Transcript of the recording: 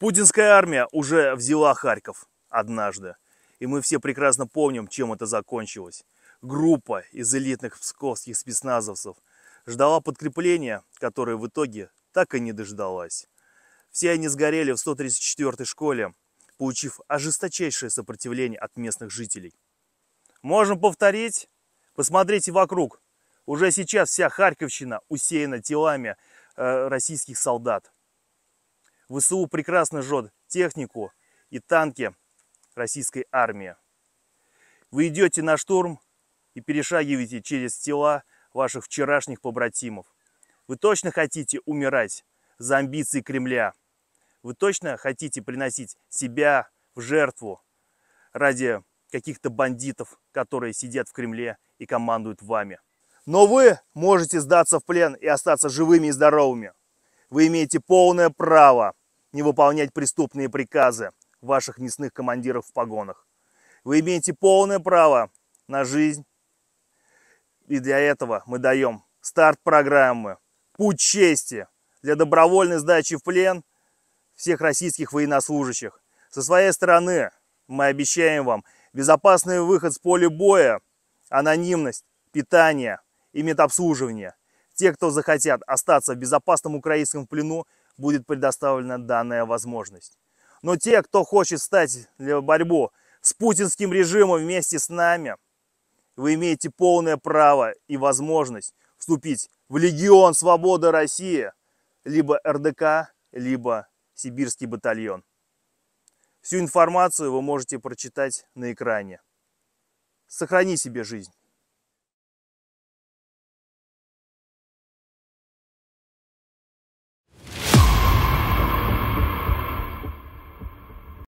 Путинская армия уже взяла Харьков однажды. И мы все прекрасно помним, чем это закончилось. Группа из элитных псковских спецназовцев ждала подкрепления, которое в итоге так и не дождалась. Все они сгорели в 134-й школе, получив ожесточайшее сопротивление от местных жителей. Можем повторить? Посмотрите вокруг. Уже сейчас вся Харьковщина усеяна телами э, российских солдат. ВСУ прекрасно жжет технику и танки российской армии. Вы идете на штурм и перешагиваете через тела ваших вчерашних побратимов. Вы точно хотите умирать за амбиции Кремля? Вы точно хотите приносить себя в жертву ради каких-то бандитов, которые сидят в Кремле и командуют вами? Но вы можете сдаться в плен и остаться живыми и здоровыми. Вы имеете полное право не выполнять преступные приказы ваших мясных командиров в погонах. Вы имеете полное право на жизнь. И для этого мы даем старт программы «Путь чести» для добровольной сдачи в плен всех российских военнослужащих. Со своей стороны мы обещаем вам безопасный выход с поля боя, анонимность, питание и медобслуживание. Те, кто захотят остаться в безопасном украинском плену, будет предоставлена данная возможность. Но те, кто хочет стать для борьбу с путинским режимом вместе с нами, вы имеете полное право и возможность вступить в Легион Свободы России, либо РДК, либо Сибирский батальон. Всю информацию вы можете прочитать на экране. Сохрани себе жизнь.